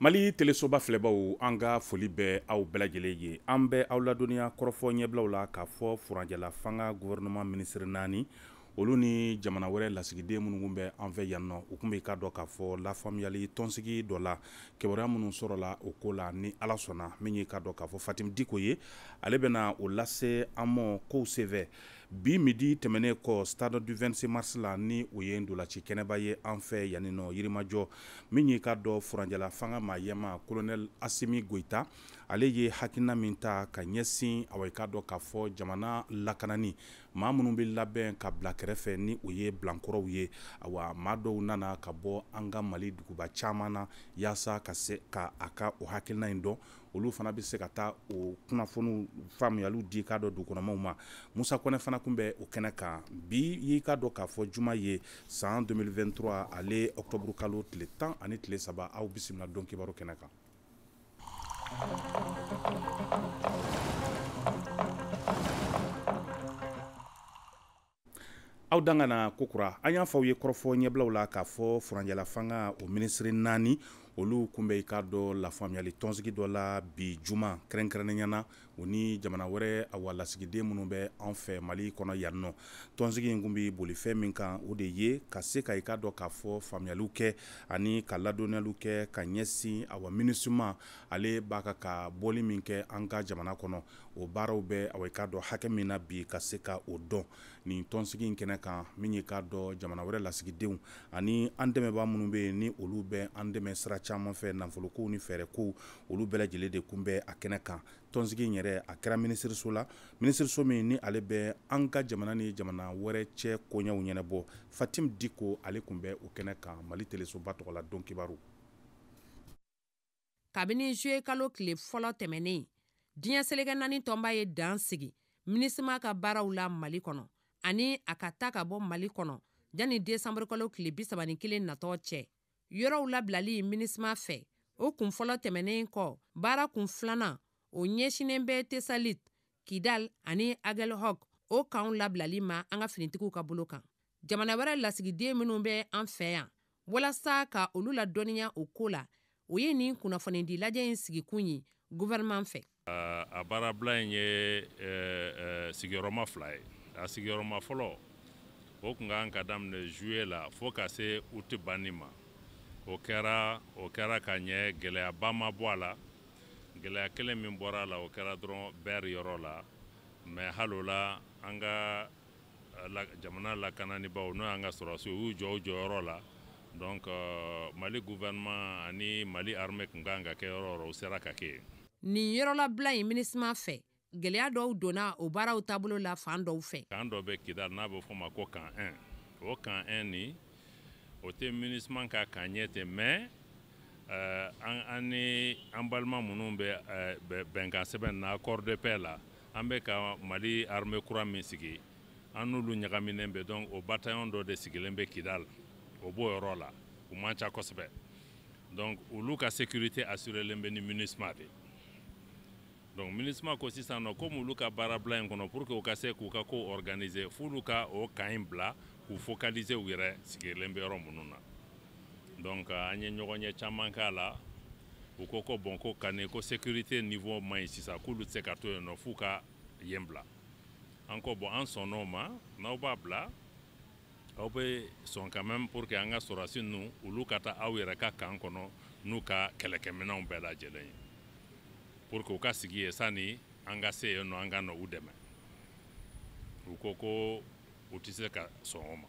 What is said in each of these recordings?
mali telesoba filɛbaw an ka foli bɛ aw bɛɛ ye an bɛ aw ladɔnniya kɔrɔfɔ ɲɛbilaw la k'a fɔ furanjɛla fanga gouvernement ministre naani olu ni jamana wɛrɛ lasigiden minnu bɛ an fɛ yan nɔ u kun be ka dɔ k'a fɔ lafaamuyali tɔnsigi dɔ la kibaruya minnu sɔrɔla o koo la ni ala sɔnna min ye ka dɔ k'a fɔ fatim diko ye ale bɛna o lase an kow sevɛ bi midi tɛmɛne kɔ stade du 26 mars la ni o ye ndolanci kɛnɛba ye an fɛ yani nɔ yirimajɔ min y'i ka dɔ furanjɛla fanga ma yɛma kolonɛl asimi goita ale ye hakilina min ta ka ɲɛsin a i ka k'a fɔ jamana lakanani maa minnu bɛ labɛn ka bila kɛrɛfɛ ni o ye bilankɔrɔw ye awa maa dɔw nana ka bɔ an ka mali duguba caman na yaasa ka se ka a ka o hakilina in dɔn olu fana bɛ se ka taa o kunnafoniw faamuyaliw di k'a dɔn dugukɔnɔmaw ma musa kɔnɛ fana tun bɛ o kɛnɛ kan bi y'i k'a dɔn k'a fɔ juma ye san 2023 ale ɔktɔburu kalo tile tan ani tile saba aw bisimila don kibaru kɛnɛ kan aw dan na kokura an y'a fɔ aw ye kɔrɔfɔ ɲɛbilaw la k'a fɔ furanjɛla fanga o minisiri naani olu kun i k'a dɔ lafaamuyali tɔnsigi dɔ la bi juma kɛrɛnkɛrɛnnenya na u ni jamana wɛrɛ awa lasigiden minnu bɛ an fɛ mali kɔnɔ yan nɔ tɔnsigi in kun bi bolifɛn min kan o de ye ka se ka i ka dɔ k'a fɔ faamuyaliw kɛ ani ka ladɔnniyaliw kɛ ka ɲɛsin awa minisima ale b'a ka ka bɔli min kɛ an ka jamana kɔnɔ o baaraw bɛ awa i ka dɔ hakɛ min na bi ka se ka o dɔn nin tɔnsigi in kɛnɛ kan min ye k'a dɔ jamana wɛrɛ lasigidenw ani an dɛmɛbaa minnu bɛ yen ni olu bɛ an dɛmɛ sira caaman fɛ nafolokow ni fɛɛrɛkow olu bɛɛ de kun bɛ a kɛnɛ kan tɔnsigi in yɛrɛ a kɛra minisiriso la minisiriso min ni ale bɛ an ka jamana ni jamana wɛrɛ cɛ koɲɛw ɲɛnabɔ fatim diko ale kun bɛ o kɛnɛ kan mali telesoba tɔgɔ la don kibaru kabini zuye kalo tile fɔlɔ tɛmɛnen diɲɛ seleke nani tɔnba ye dan sigi minisima ka baaraw la mali kɔnɔ ani a ka ta ka bɔ mali kɔnɔ janni desanburukalo tile bisaba ni kelen natɔ cɛ yɔrɔw labilali minisima fɛ o kun fɔlɔ tɛmɛnen kɔ baara kun filanan o ɲɛsinen bɛ tesalit kidal ani agelhok o kanw labilali ma an ka finitigiw ka bolo kan jamana wɛrɛ lasigiden minnu bɛ an fɛ yan walasa ka olu ladɔnniya o ko la o ye nin kunnafonidi lajɛ in sigikun ye guvɛrɛman fɛ uh, a baarabila in ye uh, uh, sigiyɔrɔma fila ye a sigiyɔrɔma fɔlɔ o kun kan ka daminɛ juye la fɔɔ ka se uti banni ma o kɛra o kɛra ka ɲɛ gwɛlɛyaba ma bɔ a la gɛlɛya kelen min bɔra a la o kɛra dɔrɔn bɛɛri yɔrɔ la mɛ hali o la an ka jamana lakananibaw n'o y'an ka sɔrɔsiw u y'u jɔ u jɔyɔrɔ la donc uh, mali gouvernement ani mali armée kun kan ka kɛ yɔrɔ yɔrɔ u sera ka kɛ yen nin yɔrɔlabila ye minisima fɛ gwɛlɛya dɔw donna o baaraw taabolo la fan dɔw fɛ kan dɔ bɛ kidal n'a bɛ fɔ ma ko kan 1 o kan 1 ni o tɛ minisima ka kan ɲɛ tɛ mais Euh, an ni an balima minnu bɛ euh, bɛnkan sɛbɛn na accord de paix la an bɛ ka mali armée kura min sigi an n'olu ɲagaminen bɛ donc o bataillon dɔ de sigilen bɛ kidal o b'o yɔrɔ la u man ca kosɛbɛ donc olu ka sécurité assurelen bɛ ni munisma de donc munisma ko sisan nɔ komi olu ka baara bila in kɔnɔ pour que u ka se k'u ka ko organiser f'olu ka o kan in bila k'u focaliser u yɛrɛ sigilen bɛ yɔrɔ minnu na donc euh, an ye ɲɔgɔn ye caman k'a la u ko ko bon ko kane ko sécurité niveau man ɲi sisan k'olu tɛ se ka to yen nɔ f'u ka yen bila an ko bon an sɔnna o ma n'aw b'a bila aw bɛ sɔn quand même pour que an ka sɔrasi ninnu olu ka taa aw yɛrɛ ka kan kɔnɔ n'u ka kɛlɛkɛminɛnw bɛɛ lajɛlen ye pour que u ka sigi yen sani an ka se yen nɔ an ka na u dɛmɛ u ko ko u tɛ se ka sɔn o ma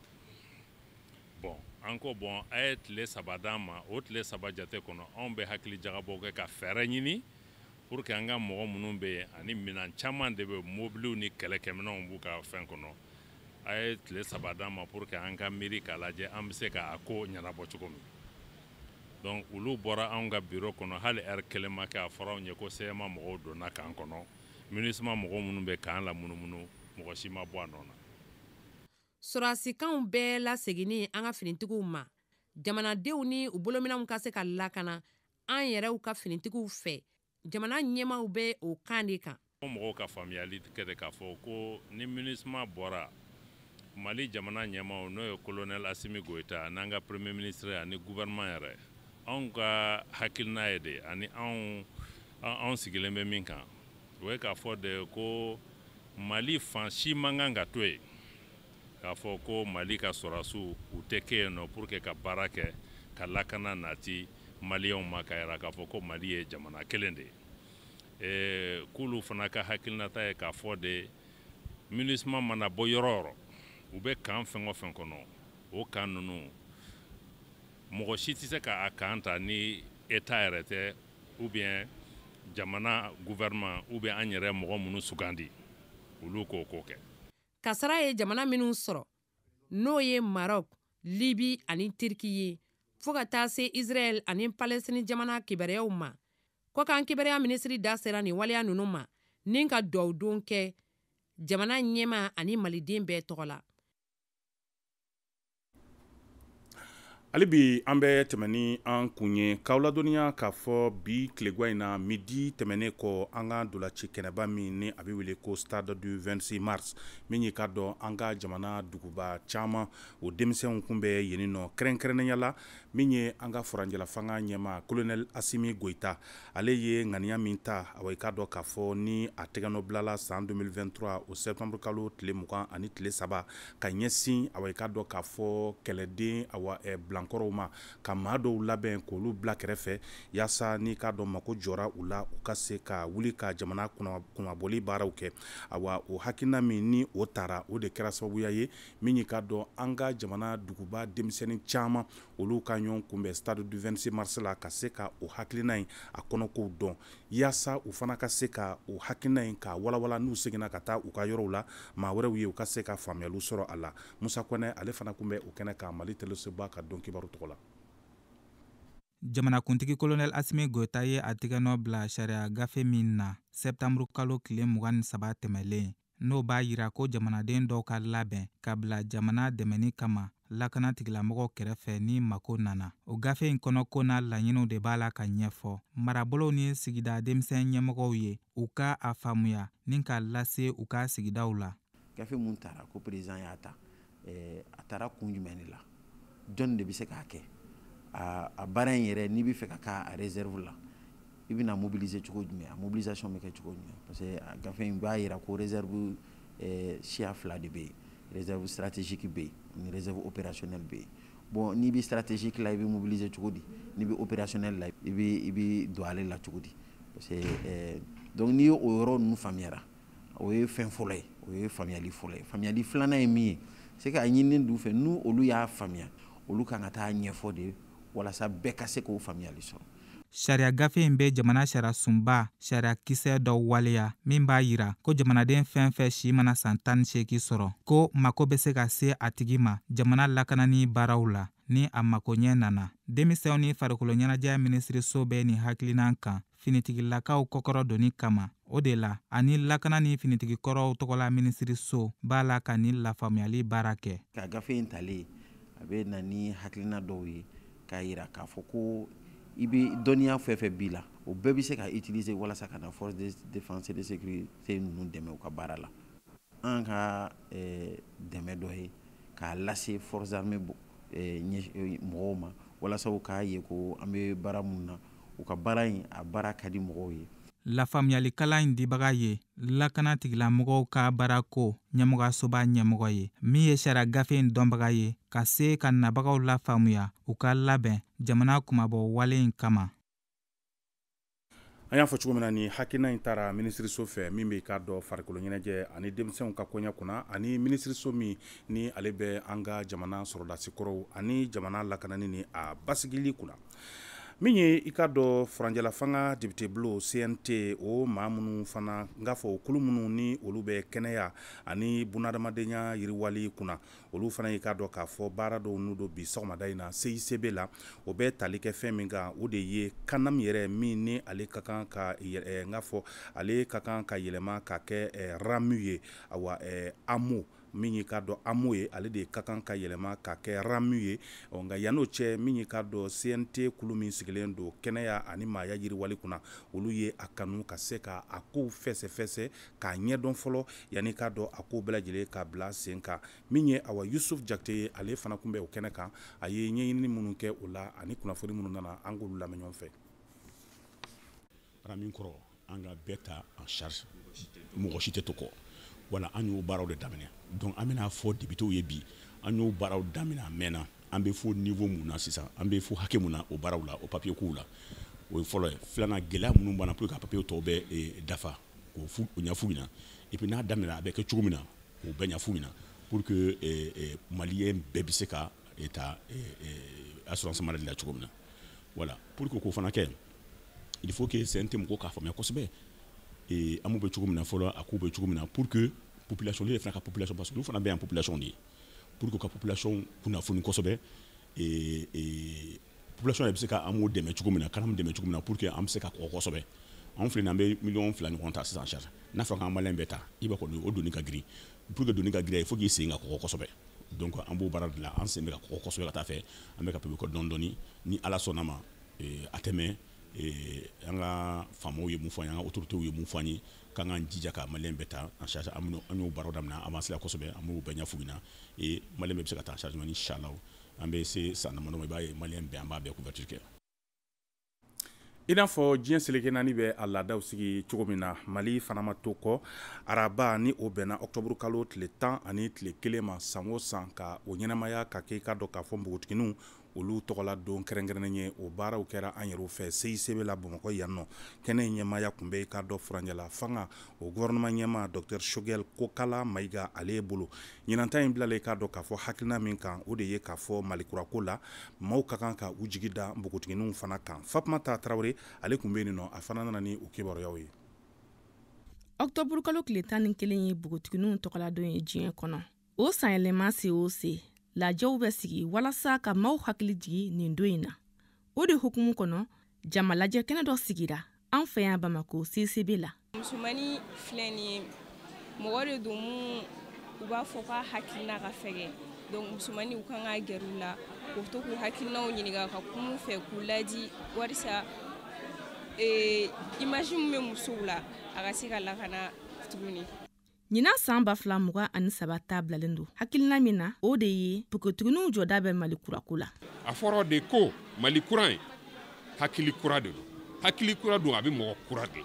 bon an ko bɔn a ye tile saba d'an ma o tile saba jate kɔnɔ anw bɛ hakili jagabɔ kɛ ka fɛɛrɛ ɲini pour que an ka mɔgɔ minnu bɛ yen ani mina caman de bɛ mobiliw ni kɛlɛkɛminɛnw b'u ka fɛn kɔnɔ a ye tile saba d'an ma pour que an ka miiri k'a lajɛ an bɛ se k'a ko ɲɛnabɔ cogo min donc olu bɔra anw ka biro kɔnɔ hali ɛri kelen ma kɛ a fɔra anw ye ko seyɛma mɔgɔw donna k'an kɔnɔ minisima mɔgɔ minnu bɛ k'an lamunumunu mɔgɔ si ma bɔ a nɔ na sɔrɔsikanw bɛɛ laseginin an ka finitigiw ma jamanadenw ni u bolominw ka se ka lakana an yɛrɛw ka finitigiw fɛ jamana ɲɛmaw bɛ o kan de kan mɔgɔw ka faamuyali kɛ k'a fɔ ko ni minisima bɔra mali jamana ɲɛmaw n'o ye kolonɛl asimi goyita n'an ka premier ministre ani guvɛrɛnɛman yɛrɛ anw ka hakilina ye de ani anw anw sigilen bɛ min kan o ye k'a fɔ de ko mali fan si man kan ka to yen k'a fɔ ko mali ka sɔrasiw u tɛ kɛ yen nɔ pour que ka baara kɛ ka lakana nati maliyɛnw ma ka yira k'a fɔ ko mali ye jamana kelen de ye k'olu fana ka hakilinata ye k'a fɔ de minisma mana bɔ yɔrɔ yɔrɔ u bɛ kan fɛn o fɛn kɔnɔ o kan ninnu mɔgɔ si tɛ se k'a kan ta ni eta yɛrɛ tɛ ubiyɛn jamana guvɛrɛnɛman ubiyɛn an yɛrɛ mɔgɔ minnu sugandi olu k'o k'o kɛ kasara ye jamana minw sɔrɔ n'o ye marɔk libi ani tiriki ye fɔɔ ka taa se israɛl ani palɛstini jamana kibaruyaw ma kɔ kan kibaruya minisiri da sera nin waleya nunu ma ni ka duwawudon kɛ jamana ɲɛma ani maliden bɛɛ tɔgɔ la hali bi an bɛ tɛmɛ ni an kun ye k'aw ladɔniya k'a fɔ bi tilegwa in na midi tɛmɛnen kɔ an ka dolaci kɛnɛba min ni a be wele ko stade du 26 mars min ye ka dɔn an ka jamana duguba caaman o denmisɛnw kun bɛ yeni nɔ kɛrɛnkɛrɛnnɛyala min ye an ka farajɛla fanga ɲɛma kolonɛl asimi goita ale ye ŋaniya min ta a i ka dɔn k'a fɔ ni a tɛgɛnɔ bilala san 2023 o septembre kalo tile 20 ani tile saba ka ɲɛsin a i ka dɔn k'a fɔ kɛlɛden awa e, bila bilankɔrɔw ma ka maa dɔw labɛn k'olu bila kɛrɛfɛ yaasa n'i k'a dɔn mako jɔra u la u ka se ka wuli ka jamana kunnabɔli baaraw kɛ awa o hakilina min ni o taara o de kɛra sababuya ye min y'i k'a dɔn an ka jamana duguba denmisɛnnin caman olu ka ɲɔn kunbɛ stade du 26 mars la ka se ka o hakilina in a kɔnɔkow dɔn yaasa u fana ka se ka o hakilina in k'a walawala n'u seginna ka taa u ka yɔrɔw la ma wɛrɛw ye u ka se ka faamuyaliw sɔrɔ a la musa kɔnɛ ale fana kun bɛ o kɛnɛ ka mali teleseba ka dɔn kibaru tɔgɔ la jamanakuntigi kolonɛl asimi goyita ye a tigɛnɔ bila sariya gafe min na sɛptanburukalo tile saba tɛmɛlen Nou ba yirako jamana den do kal laben, kab la jamana demeni kama, lakana tigla mwoko kerefe ni mako nana. Ou gafi yon kono konal la yeno de bala ka nyefo. Mara bolo niye sigida demsen nye mwoko ye, waka a famuya, nin ka lase waka sigida wala. Gafi mwontara kouprizan yata, atara kounjmeni la, jonde bisek ake, a baran yere nibi fekaka a rezervu la. i bɛna mobiliser tout le monde. mobilisation bɛ kɛ cogo jumɛn parce que a gafe in b'a jira ko réserve siya euh, fila de bɛ réserve stratégique B, une réserve opérationnelle B. bon n'i bi stratégique là il veut mobiliser cogo di n'i bi opérationnel la i bɛ i bɛ don ale la cogo di parce que euh, donc n'i au yɔrɔ nous faamuyara o ye fin fɔlɔ ye o ye faamuyali fɔlɔ ye faamuyali filanan ye min ye nous k'a ɲininen d'u fɛ n'u olu y'a faamuya olu kan ka taa de voilà ça ka se k'o faamuyali Sariya gafe in be jamana sariya sunba sariya kisɛ dɔ waleya min b'a yira ko jamanaden fɛn fɛn si mana san tan ni seegin sɔrɔ ko mako be se ka se a tigi ma jamana lakanani baaraw la ni a makoɲɛ nana denmisɛnw ni farikolo ɲɛnajɛ minisiriso bɛ nin hakilinan kan finitigilakaw kɔkɔrɔ doni kama o de la ani lakana ni finitigikɔrɔw tɔgɔla minisiriso b'a la ka ni lafaamuyali baara kɛ ka gafe in talen a bɛ na ni hakilina dɔw ye k'a yira k'a fɔ ko i bɛ dɔnniya fɛn fɛn b'i la o bɛɛ bɛ se ka utiliser walasa ka na force de défense et de sécurité ninnu dɛmɛ u ka baara la an ka eh, dɛmɛ dɔ ye k'a lase force armée eh, eh, mɔgɔw ma walasa u k'a ye ko an bɛ baara mun na u ka baara in a baara ka di mɔgɔw ye lafaamuyalikalan in dibaga ye lakana tigilamɔgɔw ka baarako ɲɛmɔgɔyasoba ɲɛmɔgɔ ye min ye sariya gafe in dɔnbaga ye ka se ka nabagaw lafaamuya u ka labɛn jamana kumabɔ wale in kama an y'a fɔ cogo min na ni hakilina yi tara minisiriso fɛ min bɛ k'a dɔ farikolo ɲɛnajɛ ani denmisɛnw ka koɲɛ kunna ani minisiriso min ni ale bɛ an ka jamana sɔrɔlasikɔrɔw ani jamana lakanani ni a basigili kunna min ye i k'a dɔ faranjɛla fanga dibite bulo cnt o ma minnu fana n k'a fɔ kulu minnu ni olu bɛ kɛnɛya ani bunadamadenya yiriwali kunna olu fana y'i k'a dɔ k'a fɔ baara dɔw n'u do bi sɔgɔmada in na cicb la o bɛ tali kɛ fɛn min kan o de ye kana min yɛrɛ min ni ale ka kan ka n k'a fɔ ale ka kan ka yɛlɛma ka kɛ ramu ye awa amu min ye k'a dɔ amo ye ale de ka kan ka yɛlɛma ka kɛ ramu ye nka yan'o cɛ min ye k'a dɔ cnt kulu min sigilen don kɛnɛya ani maaya yiriwale kunna olu ye a kanu ka se k'a kow fɛsɛfɛsɛ k'a ɲɛdɔn fɔlɔ yan'i k'a dɔ a kow bɛlajɛle k'a bila sen kan min ye awa yusuf jakite ye ale fana tun bɛ o kɛnɛ kan a ye ɲɛɲinini minnu kɛ o la ani kunnafoni minnu nana an k'olu lamɛn ɲɔgɔn fɛ ramin kɔrɔ an ka bɛɛ ta en charge mɔgɔ si tɛ to kɔ wala an y'o baaraw de daminɛ donc an bɛna fɔ debitɛw ye bi an y'o baaraw daminɛ a mɛnna an be fo niveau mun na sisan an be fo hakɛ mun na o baaraw la o papier kow la o ye fɔlɔ ye filanan gɛlɛya minnu b'an pour ka papier tɔw bɛɛ e, dafa k'o fu o ɲɛf'u et puis n'a daminɛna a bɛ kɛ cogo min na k'o bɛɛ ɲɛf'u ɲɛna pour que e, e, maliyɛn bɛɛ bɛ se ka e, ta e, e, assurance maladie la cogo min na voilà pour que k'o fana kɛ il faut que CNT mɔgɔw k'a faamuya kosɛbɛ an b'u bɛ cogo min na fɔlɔ a k'u bɛ cogo min na pour que population ne yɛrɛ fana ka population parce que olu fana bɛ yan population de ye pour que u ka population kunnafoni kosɛbɛ population yɛrɛ bɛ se ka an b'u dɛmɛ cogo min na k'an dɛmɛ cogo min na pour que an bɛ se ka kɔkɔ kosɛbɛ anw filɛ nin an bɛ miliyɔn fila ɲɔgɔn ta sisan sari n'a fɔra k'an maliyɛn bɛɛ ta i b'a kɔni o doni ka girin pour que doni ka girin il faut k'i sen ka kɔkɔ kosɛbɛ donc an b'o baara de la an sen bɛ ka kɔkɔ kosɛbɛ ka taa fɛ an bɛ ka pepeko dɔɔni dɔɔni ni ala sɔnna ma a tɛ mɛn Eh, an ka faamaw ye mun fɔ an ye an ka autorités ye mun fɔ an ye k'an k'an jija ka maliyɛn bɛɛ ta en charge an y'o baaraw daminɛ avancé la kosɛbɛ an b'o bɛɛ ɲɛf'u ɲɛna eh, maliyɛn bɛɛ bɛ se ka ta en charge inchallah an bɛ se san damadɔ ma i b'a ye maliyɛn bɛɛ an b'a bɛɛ couverture kɛ i n'a fɔ diɲɛ seleke naani bɛ a laadaw sigi cogo min na mali fana ma to kɔ araba ni o bɛnna ɔktɔburu kalo tile tan ani tile kelen ma san o san ka o ɲɛnamaya ka kɛ i k'a dɔn k'a fɔ npogotigininw olu tɔgɔla don kɛrɛnkɛrɛnnen ye o baaraw kɛra an yɛrɛw fɛ CICB la Bamakɔ yan nɔ kɛnɛ ɲɛmaya ɲɛmaaya kun bɛ k'a dɔ furanjɛla fanga o gouvernement ɲɛma dɔctɛr Choguel Kokala Mayiga ale bolo yi in bilalen k'a dɔ k'a fɔ hakilina min kan o de ye k'a fɔ Malikurako la maw ka kan ka u jigi da npogotigininw fana kan ta tarawure ale kun be yen nɔ a fana nana ni o kibaruyaw ye ɔktɔburukalo tile tan ni kelen ye bogotigininw tɔgɔladon ye diɲɛ kɔnɔ o sanyɛlɛma se o se lajɛw bɛ sigi walasa ka maw hakili jigi nin don in na o de hukumu kɔnɔ jama lajɛ kɛnɛ dɔ sigira an fɛ yan bamako ccb la musomani filɛ nin ye mɔgɔ de don mu u b'a fɔ ka hakilina ka fɛgɛ donc musumani u kan ka gɛrɛu la u to k'u hakilinaw ɲininga ka kumu fɛ k'u laji warisa ee, imagi mu bɛ musow la a ka se ka lakana tuguni ɲinan saan b' fila mg ani saba ta bilalen don hakilina min na o de ye pogotuguniw jɔda bɛ malikurako la a fɔrɔ de ko malikuran ye hakili kura de don hakili kura don a be mɔgɔ kura de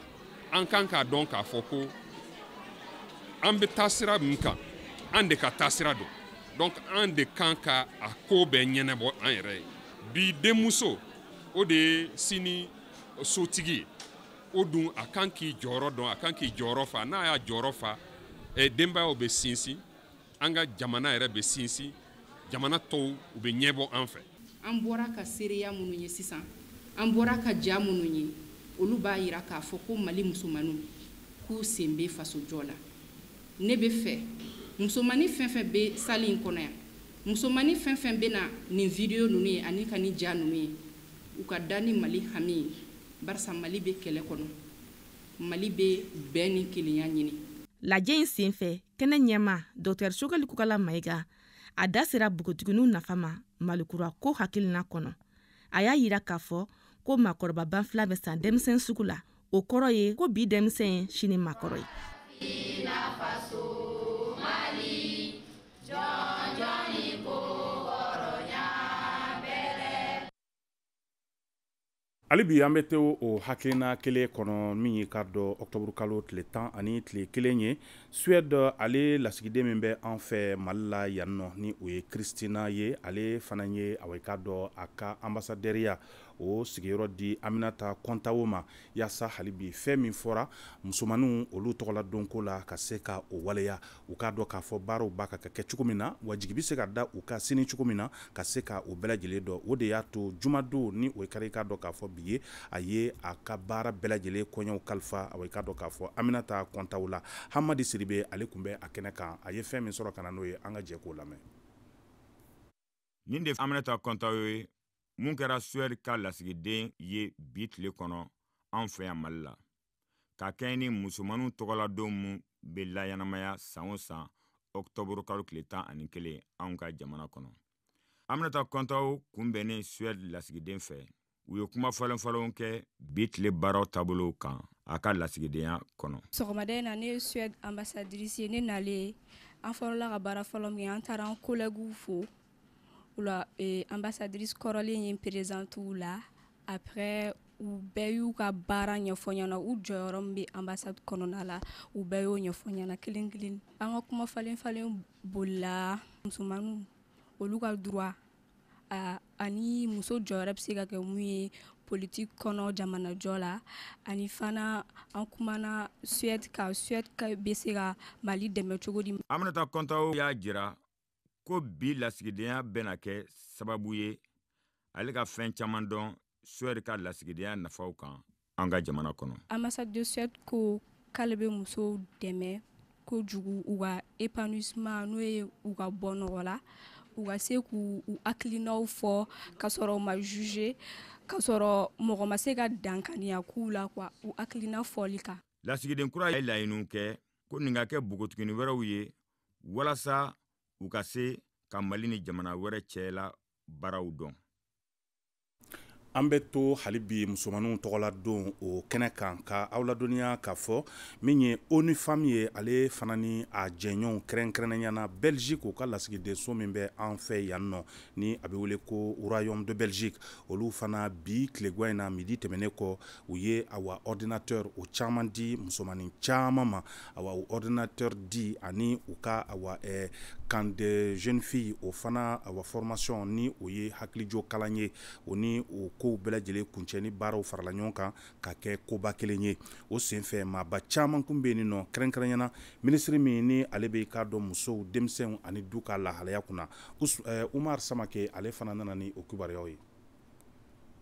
an kan k'a dɔn k'a fɔ ko an be taa sira min kan an de ka taa sira don donc an de kan ka a koo bɛɛ ɲɛnɛbɔ an yɛrɛ ye bi denmuso o de ye sini sotigi ye o dun a kan k'i jɔyɔrɔ dɔn a kan k'i jɔyɔrɔ fa n'a y'a jɔyɔrɔ fa Eh, denbayaw bɛ sinsin an ka jamana yɛrɛ bɛ sinsin jamana tɔw u bɛ ɲɛbɔ an fɛ an bɔra ka seereya minnu ye sisan an bɔra ka ja minnu ye olu b'a yira k'a fɔ ko mali musomaninw k'u sen bɛ fasojɔ la ne bɛ fɛ musomanin fɛn fɛn bɛ sali in kɔnɔ yan musomanin fɛn fɛn bɛ na nin vidiyo ninnu ye ani ka nin ja ninnu ye u ka da ni mali hami ye barisa mali bɛ kɛlɛ kɔnɔ mali bɛ bɛn ni kelenya ɲini lajɛ in sen fɛ kɛnɛ ɲɛma dɔtɛri sogali kukala mayiga a da sera bogotiginiw nafa ma malikura ko hakilina kɔnɔ a y'a yira k'a fɔ ko makɔrɔba banfila bɛ san denmisɛn sugu la o kɔrɔ ye ko bi denmisɛn sini makɔrɔ ye hali bi an bɛ to o hakilina kelen kɔnɔ min ye k'a dɔn ɔktɔburu kalo tile tan ani tile kelen ye suwɛde ale lasigiden min bɛ an fɛ mali la yan ni o ye kiristina ye ale fana ye a k'a dɔn a ka anbasadɛriya o sigiyɔrɔ di aminata kɔntawo ma yaasa hali bi fɛn min fɔra musomaninw olu tɔgɔla donko la ka se ka o waleya u k'a dɔn k'a fɔ baaraw b'a ka kɛ cogo min na wa jigi se ka da u ka sini cogo min na ka se ka o bɛɛ dɔn o de y'a to jumadon ni o kɛra i k'a dɔn k'a fɔ bi ye a ye a ka baara bɛɛ lajɛlen kɔɲɔw kalifa a i k'a dɔn k'a fɔ aminata kɔntaw la hamadi siribe ale tun bɛ a kɛnɛ kan a ye fɛn min sɔrɔ ka na n'o ye an ka jɛ k'o lamɛn nin de aminata kɔntaw ye mun kɛra suwɛri ka lasigiden ye bi tile kɔnɔ anw fɛ yan mali la ka kɛɲɛ ni musomaninw tɔgɔladon min bɛ layanamaya san o san ɔktɔburu kalo tile tan ani kelen anw ka jamana kɔnɔ aminata kɔntaw kunbɛnnen suwɛdi lasigiden fɛ u ye kuma falenfalenw kɛ bi tile baaraw taabolo kan a ka lasigidenya kɔnɔ sɔgɔmaden na ne ye suwɛdi ambasadirisi ye ne nalen an fɔrɔla ka baara fɔlɔ min an taara an kolɛguw fo u la e, anbasadrisi kɔrɔlen ye perezantiw la après u bɛɛ y'u ka baara ɲɛfɔ ɲɛna u jɔyɔrɔ min bɛ anbasadi kɔnɔna la u bɛɛ y'o ɲɛfɔ ɲɛna kelen kelen an ka kuma falen falen bolila musomaninw olu ka droit ani muso jɔyɔrɔ bɛ se ka kɛ mun ye politiki kɔnɔ jamanajɔ la ani fana an kumana suwɛdi ka suwɛdi bɛ se ka mali dɛmɛ cogo di aminata kɔntaw y'a jira ko bi lasigidenya bɛna kɛ sababu ye ale ka fɛn caman dɔn suwɛri ka lasigidenya nafaw kan an ka jamana kɔnɔ ambasade suwɛde ko k'ale be musow dɛmɛ kojugu u ka épanouissement n'o ye u ka bɔ nɔgɔ la u ka se k'u hakilinaw fɔ ka sɔrɔ u ma juge ka sɔrɔ mɔgɔ ma se ka dankaniya k'u la kuwa u hakilina fɔli kan lasigiden kura ye laɲiniw kɛ ko nin ka kɛ bogotuguni wɛrɛw ye walasa u ka se ka mali ni jamana wɛrɛ cɛla baaraw dɔn an bɛ to hali bi musomaninw tɔgɔla don o kɛnɛ kan ka aw ladɔniya k'a fɔ min ye onu fami ye ale fana ni a jɛɲɔgɔnw kɛrɛnkɛrɛnnenyana belgique u ka lasigidenso min bɛ an fɛ yan nɔ ni a bɛ wele ko royaume de belgique olu fana bi tilegwa in na midi tɛmɛnen kɔ u ye awa ordinateur o caman di musomanin caman ma awa o ordinateur di ani u ka awa eh, quand des jeunes filles o fana wa formation ni o ye hakilijo kalan ye o ni o kow bɛɛ lajɛlen kuncɛ ni baaraw farala ɲɔgɔn kan ka kɛ koba kelen ye o senfɛ maaba caaman kun be nin nɔ kɛrɛnkɛrɛnyana minisiri min ni ale be k'a dɔn musow denmisɛnw ani du ka lahalaya kunna eh, umar samake ale fana nana ni o kibaruyaw ye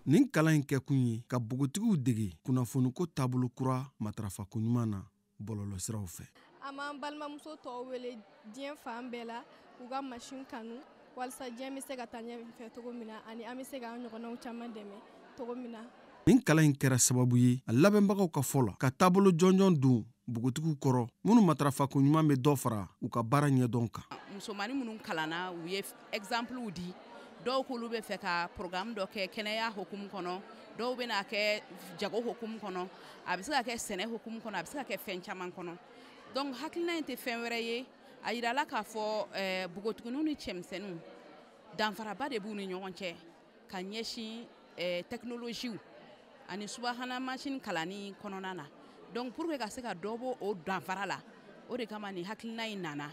nin kalan kɛ kun ye ka bogotigiw dege kunnafoniko taabolo kura matarafa koɲuman na bɔlɔlɔsiraw fɛ an b'an balimamuso tɔw wele diɲɛ fan bɛɛ la k'u ka masin kanu walisa diɲɛ be se ka ta ɲɛfɛ togo min na ani an be se k'an ɲɔgɔnnaw caaman dɛmɛ togo min na nin kalan ɲi kɛra sababu ye a labɛnbagaw ka fɔ la ka taabolo jɔnjɔn don bogotigiw kɔrɔ minnu matarafakoɲuman be dɔ fara u ka baara ɲɛdɔn kan musomani minnu kalanna u ye ɛgizanpiliw di dɔw k'olu be fɛ ka porogaramu dɔ kɛ kɛnɛya hokumu kɔnɔ dɔw bena kɛ jago hokumu kɔnɔ a be se ka kɛ sɛnɛ hokumu kɔnɔ a be se ka kɛ fɛn caaman kɔnɔ donc hakilina ye tɛ fɛn wɛrɛ ye ah, a yirala k'a fɔ eh, bogotuguniw ni cɛmisɛniw danfaraba de b'u ni ɲɔgɔn cɛ ka ɲɛsin eh, ani subahana masini kalani kɔnɔna na donc pour que ka se ka dɔ bɔ o danfara la o de kama ni hakilina yi nana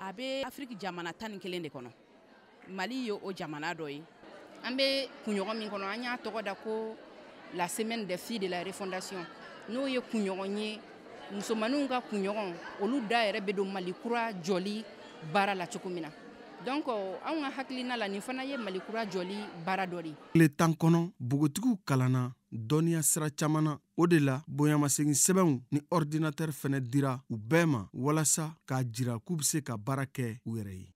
a be afiriki jamana tan ni kelen de kɔnɔ mali ye o jamana dɔ ye an be kunɲɔgɔn min kɔnɔ an y'a tɔgɔ da ko la semaine des filles de la refondation n'o ye kunɲɔgɔn ye musomaninw ka kunɲɔgɔn olu da yɛrɛ bɛ don malikura jɔli baara la cogo min na donk anw ka hakilina la nin fana ye malikura jɔli baara dɔ de tile tan kɔnɔ bogotigiw kalanna dɔnniya sira caaman na o de la bonyamasegin sɛbɛnw ni ɔridinatɛri fɛnɛ dira u bɛɛ ma walasa k'a jira k'u be se ka baara kɛ u yɛrɛ ye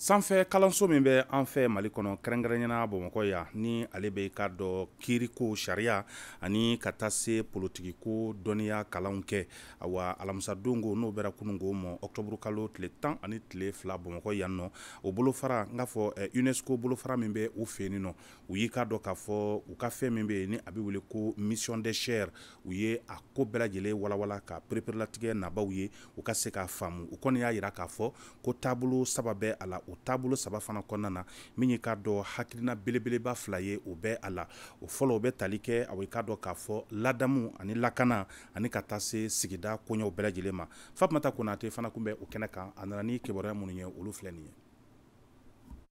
sanfɛ kalanso min bɛ an fɛ mali kɔnɔ kɛrɛnkɛrɛnyana bamakɔ ya ni ale bɛ ka dɔ kiiriko sariya ani ka taa se politigiko dɔnniya kalanw kɛ awa alamisadon ko n'o bɛra kunungo ma ɔktɔburu kalo tile tan ani tile fila bamakɔ yan nɔ o bolofara n k'a fɔ eh, unesco bolofara min bɛ u fɛ nin nɔ u y'i ka dɔn k'a fɔ u ka fɛn min bɛ yen ni a bɛ wele ko mission de chair u ye a ko bɛɛ lajɛlen walawala ka pereperelatigɛ nabaw ye u ka se k'a faamu u kɔni y'a yira k'a fɔ ko taabolo saba bɛ a la o taabolo saba fana kɔnɔna na min ye k'a dɔ hakilina belebeleba fila ye o bɛ a la o fɔlɔ o bɛ tali kɛ a k'a dɔ k'a fɔ ladamu ani lakana ani ka taa se sigida koɲɛw bɛɛ lajɛlen ma fatumata konatɛ fana kun bɛ o kɛnɛ kan a nana ni kibaruya minnu ye olu filɛ nin ye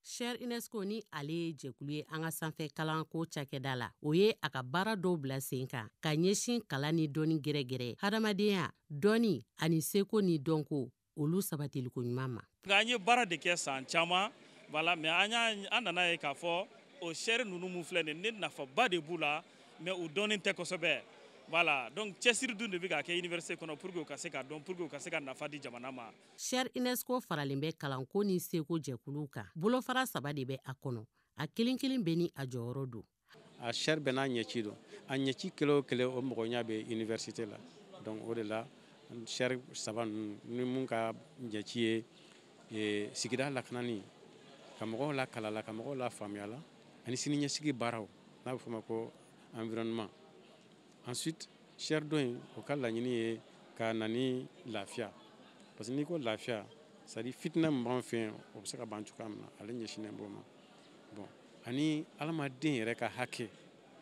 shɛr unesco ni ale ye jɛkulu ye an ka sanfɛ kalanko cakɛda la o ye a ka baara dɔw bila sen kan ka ɲɛsin kalan ni dɔɔni gɛrɛgɛrɛ hadamadenya dɔɔni ani seko ni dɔnko olu sabatili koɲuman ma Nka an ye baara de kɛ san caman wala mɛ an an nana ye k'a fɔ o sɛri ninnu min filɛ nin ne nafaba de b'u la mɛ u dɔɔnin tɛ kosɛbɛ wala dɔn cɛsiri dun de bɛ ka kɛ ɲiniɛrise kɔnɔ pur que u ka se ka dɔn pur que u ka se ka nafa di jamana ma sɛri iinɛso faralen bɛ kalanko ni seko jɛkulu kan bolofara saba de bɛ a kɔnɔ a kelen kelen bɛ ni a jɔyɔrɔ don a sɛri bɛ n'a ɲɛci dɔn a ɲɛci kelen o kelen o mɔgɔya bɛ iinivɛrisite la dɔnku o de la sɛri saba ninnu ni min ka ɲɛci ye sigida lakanani ka mɔgɔw lakalala ka mɔgɔw lafaamuyala ani sini ɲɛsigi baaraw n'a bɛ fɔ ko environnement ensuite sher dɔ in o ka laɲini ye ka nani ni lafiya parce n'i ko lafiya sadi fitina min b'an fɛ o bɛ se ka ban cogoya min na ale ɲɛsinnen b'o ma bon ani adamaden yɛrɛ ka hakɛ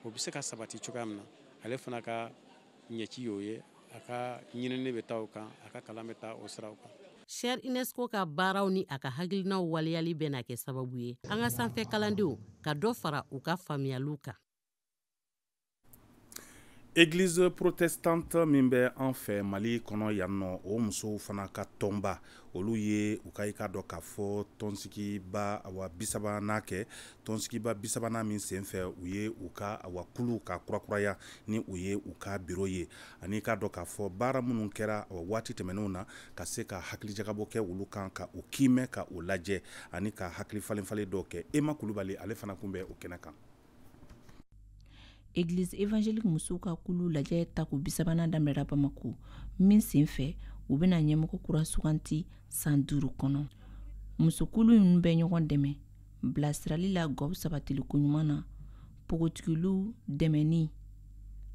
o bɛ se ka sabati cogoya min na ale fana ka ɲɛci y'o ye a ka ɲinini bɛ taa o kan a ka kalan bɛ taa o siraw kan cher unesco ka baaraw ni a ka hakilinaw waleyali bɛna kɛ sababu ye an ka sanfɛ kalandenw ka dɔ fara u ka faamuyaliw kan Église protestante min bɛ an fɛ Mali kɔnɔ yan nɔ o musow fana ka tɔnba olu ye u ka i k'a dɔ k'a fɔ tɔnsigiba awa bisabana kɛ tɔnsigiba bisabana min sen fɛ u ye u ka awa kulu ka kurakuraya ni u ye u ka biro ye ani i k'a dɔ k'a fɔ baara minnu kɛra o waati tɛmɛnenw na ka se ka hakilijagabɔ kɛ olu kan ka u kiimɛ ka o lajɛ ani ka hakili falenfalen dɔ kɛ Ema kulubali ale fana kun bɛ o kɛnɛ kan eglise evangelike musow ka kulu lajɛ tako bisabanan daminɛra bamako min sen fɛ u bena ɲɛmɔgɔ kura suganti san duru kɔnɔ musokulu minw bɛ ɲɔgɔn dɛmɛ bilasirali la gɔw sabatilikoɲuman na pogotiguliw dɛmɛni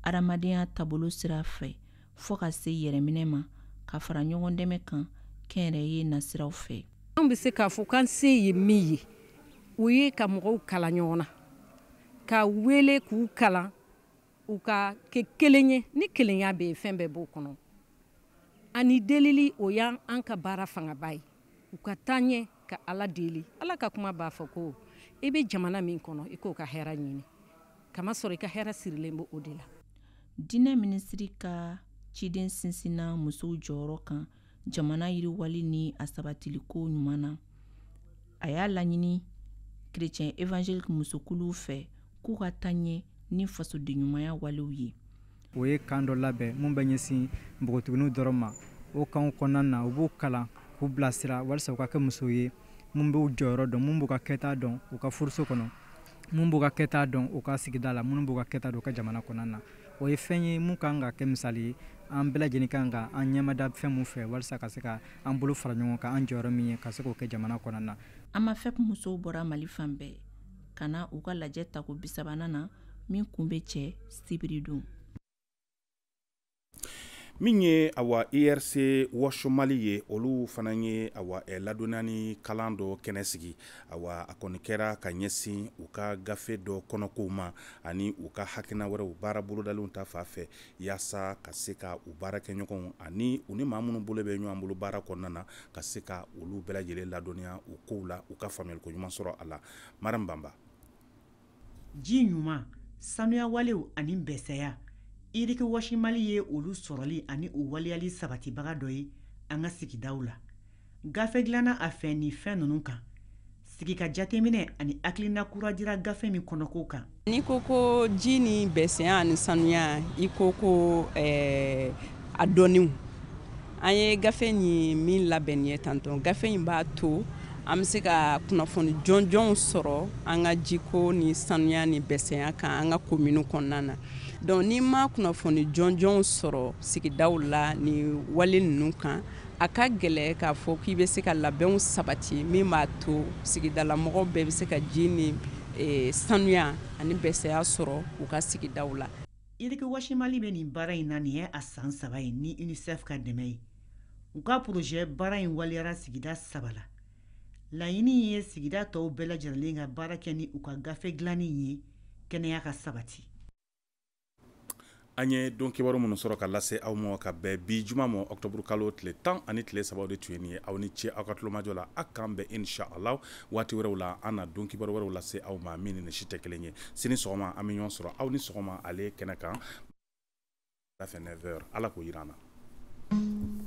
adamadenya tabolo sira fɛ fɔɔ ka se yɛrɛminɛ ma ka fara ɲɔgɔn dɛmɛ kan kɛnyɛrɛ ye nasiraw fɛ anw be se k'a fɔ kan se ye min ye o ye ka mɔgɔw kala ɲɔgɔn na ka wele k'u kalan u ka kɛ kelen ye ni kelenya bɛ ye fɛn bɛɛ b'o kɔnɔ ani delili o y'an an ka baara fangaba ye u ka taa ɲɛ ka ala deli ala ka kuma b'a fɔ ko i bɛ jamana min kɔnɔ i k'o ka hɛrɛ ɲini kamasɔrɔ i ka hɛrɛ sirilen bɛ o de la dinɛ minisiri ka ciden sinsinna musow jɔyɔrɔ kan jamana yiriwali ni a sabatiliko ɲuman na a y'a laɲini kerecɛn evangeliki musokuluw fɛ k'u ka ta ɲɛ ni fasodenɲumanya walew ye o ye kan dɔ labɛn mun bɛ ɲɛsin npogotuguniw dɔrɔn ma o kanw kɔnɔna na u b'u kalan k'u bilasira walisa u ka kɛ muso ye mun b'u jɔyɔrɔ dɔn mun b'u ka kɛta dɔn u ka furuso kɔnɔ mun b'u ka kɛta dɔn u ka sigida la minnu b'u ka kɛta dɔn u ka jamana kɔnɔna na o ye fɛn ye mun kan ka kɛ misali ye an bɛlajɛni kan ka an ɲɛmada fɛn min fɛ walisa ka se ka an bolo fara ɲɔgɔn kan an jɔyɔrɔ min ye ka se k'o kɛ jamana kɔnɔna na an ma fɛn musow bɔra mali fan bɛɛ ka na u ka lajɛ tako bisabanan na min kun bɛ cɛ sibiridon min ye awa erc wɔsɔ mali ye olu fana ye awa eh, kalan dɔ kɛnɛsigi awa a kɔni kɛra ka ɲɛsin u ka gafe dɔ kɔnɔkow ma ani u ka hakilina wɛrɛw baara bolodalenw ta fan fɛ yaasa ka se ka u baarakɛɲɔgɔnw ani u ni ma minnu bolo bɛ ɲɔgɔn bolo baara kɔnɔna na ka se ka olu bɛɛ lajɛlen ladɔnniya u kow la u ka faamuyaliko ɲuman sɔrɔ a la mara banba ji ɲuman sanuyawalew ani bɛsɛya iriki wasimali ye olu sɔrɔli ani o waleyali sabatibaga dɔ ye an ka sigidaw la gafe dilanna a fɛ nin fɛn ninnu kan sigika jateminɛ ani hakilina kura dira gafe min kɔnɔko kan n'i ko ko ji ni bɛsɛya ani sanuya i ko ko eh, a dɔnniw an ye gafe nin min labɛnni ye tantɔn gafe in b'a to an bɛ se ka kunnafoni jɔnjɔnw sɔrɔ an ka jiko ni sanuya ni bɛsɛya kan an ka komini kɔnɔna na donc n'i ma kunnafoni jɔnjɔnw sɔrɔ sigidaw la ni wale ninnu kan a ka gɛlɛ k'a fɔ k'i bɛ se ka labɛnw sabati min b'a to sigidalamɔgɔ bɛɛ bɛ se ka ji ni ee, sanuya ani bɛsɛya sɔrɔ u ka sigidaw la Eleke Washi Mali bɛ nin baara in na nin ye a san saba ye ni UNICEF ka dɛmɛ ye u ka projet baara in waleyara sigida saba la laɲini ye sigida tɔw bɛɛ lajɛrɛlen ka baara kɛ ni u ka gafe gilani ye kɛnɛya ka sabati an ye don kibaru minnu sɔrɔ ka lase aw ma ka bɛɛ bi juma mɔ ɔktɔburu kalo tile tan ani tile sabaw de tun ye nin ye aw ni ce aw ka tulomajɔ la a k'an bɛ insha allah waati wɛrɛw la an na don kibaru wɛrɛw lase aw ma min ni nin si tɛ kelen ye sini sɔgɔma an bɛ ɲɔgɔn sɔrɔ aw ni sɔgɔma ale kɛnɛ kan ala k'o yira an na